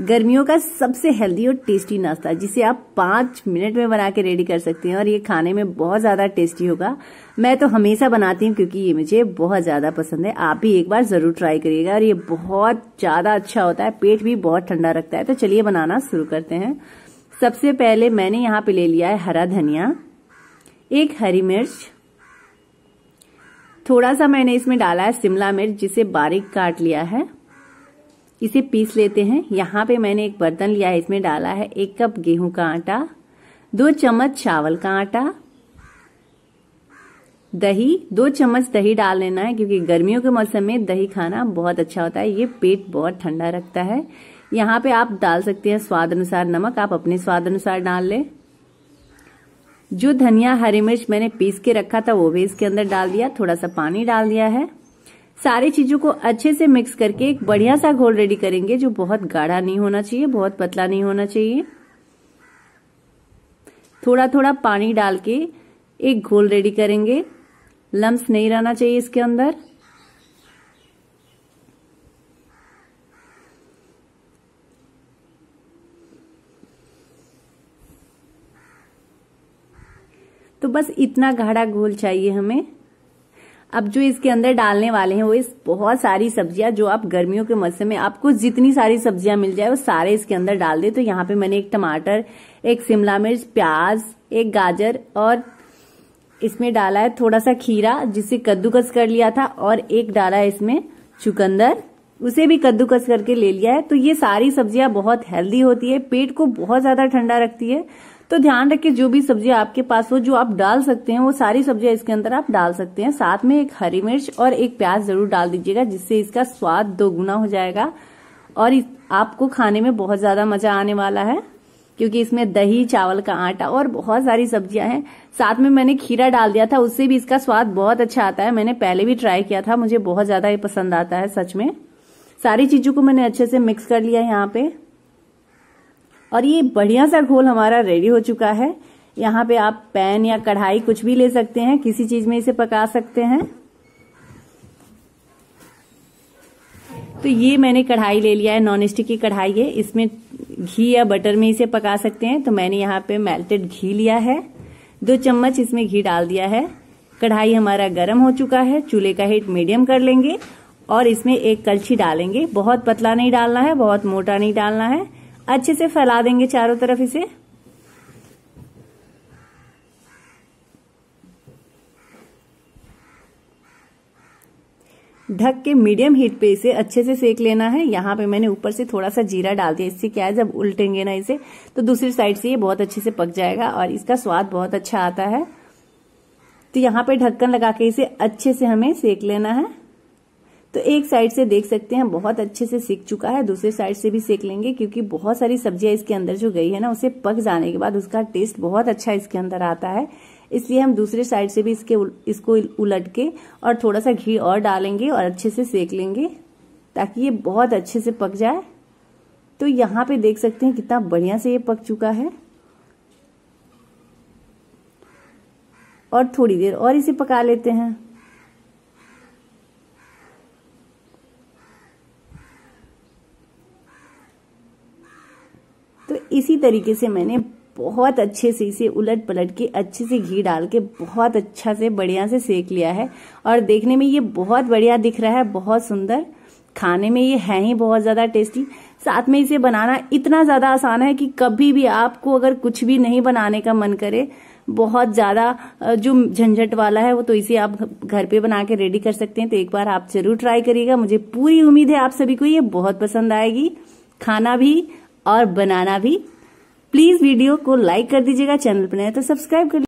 गर्मियों का सबसे हेल्दी और टेस्टी नाश्ता जिसे आप पांच मिनट में बना के रेडी कर सकते हैं और ये खाने में बहुत ज़्यादा टेस्टी होगा मैं तो हमेशा बनाती हूँ क्योंकि ये मुझे बहुत ज़्यादा पसंद है आप भी एक बार ज़रूर ट्राई करिएगा और ये बहुत ज़्यादा अच्छा होता है पेट भी बहुत ठंडा रखता है तो चलिए बनाना शुरू करते हैं सबसे पहले मैंने यहाँ पे ले लिया है हरा धनिया एक हरी मिर्च थोड़ा सा मैंने इसमें डाला है शिमला मिर्च जिसे बारीक काट लिया है इसे पीस लेते हैं यहाँ पे मैंने एक बर्तन लिया है इसमें डाला है एक कप गेहूं का आटा दो चम्मच चावल का आटा दही दो चम्मच दही डाल लेना है क्योंकि गर्मियों के मौसम में दही खाना बहुत अच्छा होता है ये पेट बहुत ठंडा रखता है यहाँ पे आप डाल सकते हैं स्वाद अनुसार नमक आप अपने स्वाद अनुसार डाल ले जो धनिया हरी मिर्च मैंने पीस के रखा था वो भी इसके अंदर डाल दिया थोड़ा सा पानी डाल दिया है सारी चीजों को अच्छे से मिक्स करके एक बढ़िया सा घोल रेडी करेंगे जो बहुत गाढ़ा नहीं होना चाहिए बहुत पतला नहीं होना चाहिए थोड़ा थोड़ा पानी डाल के एक घोल रेडी करेंगे लम्स नहीं रहना चाहिए इसके अंदर तो बस इतना गाढ़ा घोल चाहिए हमें अब जो इसके अंदर डालने वाले हैं वो इस बहुत सारी सब्जियां जो आप गर्मियों के मौसम में आपको जितनी सारी सब्जियां मिल जाए वो सारे इसके अंदर डाल दे तो यहाँ पे मैंने एक टमाटर एक शिमला मिर्च प्याज एक गाजर और इसमें डाला है थोड़ा सा खीरा जिसे कद्दूकस कर लिया था और एक डाला है इसमें चुकंदर उसे भी कद्दूकस करके ले लिया है तो ये सारी सब्जियां बहुत हेल्दी होती है पेट को बहुत ज्यादा ठंडा रखती है तो ध्यान रखिए जो भी सब्जियां आपके पास हो जो आप डाल सकते हैं वो सारी सब्जियां इसके अंदर आप डाल सकते हैं साथ में एक हरी मिर्च और एक प्याज जरूर डाल दीजिएगा जिससे इसका स्वाद दोगुना हो जाएगा और आपको खाने में बहुत ज्यादा मजा आने वाला है क्योंकि इसमें दही चावल का आटा और बहुत सारी सब्जियां हैं साथ में मैंने खीरा डाल दिया था उससे भी इसका स्वाद बहुत अच्छा आता है मैंने पहले भी ट्राई किया था मुझे बहुत ज्यादा ये पसंद आता है सच में सारी चीजों को मैंने अच्छे से मिक्स कर लिया यहाँ पे और ये बढ़िया सा घोल हमारा रेडी हो चुका है यहाँ पे आप पैन या कढ़ाई कुछ भी ले सकते हैं किसी चीज में इसे पका सकते हैं तो ये मैंने कढ़ाई ले लिया है नॉन स्टिक की कढ़ाई है इसमें घी या बटर में इसे पका सकते हैं तो मैंने यहाँ पे मेल्टेड घी लिया है दो चम्मच इसमें घी डाल दिया है कढ़ाई हमारा गर्म हो चुका है चूल्हे का हीट मीडियम कर लेंगे और इसमें एक कलछी डालेंगे बहुत पतला नहीं डालना है बहुत मोटा नहीं डालना है अच्छे से फैला देंगे चारों तरफ इसे ढक के मीडियम हीट पे इसे अच्छे से सेक लेना है यहाँ पे मैंने ऊपर से थोड़ा सा जीरा डाल दिया इससे क्या है जब उल्टेंगे ना इसे तो दूसरी साइड से ये बहुत अच्छे से पक जाएगा और इसका स्वाद बहुत अच्छा आता है तो यहाँ पे ढक्कन लगा के इसे अच्छे से हमें सेक लेना है तो एक साइड से देख सकते हैं बहुत अच्छे से सीख चुका है दूसरे साइड से भी सेक लेंगे क्योंकि बहुत सारी सब्जियां इसके अंदर जो गई है ना उसे पक जाने के बाद उसका टेस्ट बहुत अच्छा इसके अंदर आता है इसलिए हम दूसरे साइड से भी इसके इसको उलट के और थोड़ा सा घी और डालेंगे और अच्छे से सेक लेंगे ताकि ये बहुत अच्छे से पक जाए तो यहाँ पे देख सकते हैं कितना बढ़िया से ये पक चुका है और थोड़ी देर और इसे पका लेते हैं इसी तरीके से मैंने बहुत अच्छे से इसे उलट पलट के अच्छे से घी डाल के बहुत अच्छा से बढ़िया से सेक लिया है और देखने में ये बहुत बढ़िया दिख रहा है बहुत सुंदर खाने में ये है ही बहुत ज़्यादा टेस्टी साथ में इसे बनाना इतना ज़्यादा आसान है कि कभी भी आपको अगर कुछ भी नहीं बनाने का मन करे बहुत ज़्यादा जो झंझट वाला है वो तो इसे आप घर पे बना के रेडी कर सकते हैं तो एक बार आप जरूर ट्राई करिएगा मुझे पूरी उम्मीद है आप सभी को ये बहुत पसंद आएगी खाना भी और बनाना भी प्लीज वीडियो को लाइक कर दीजिएगा चैनल पर नए तो सब्सक्राइब कर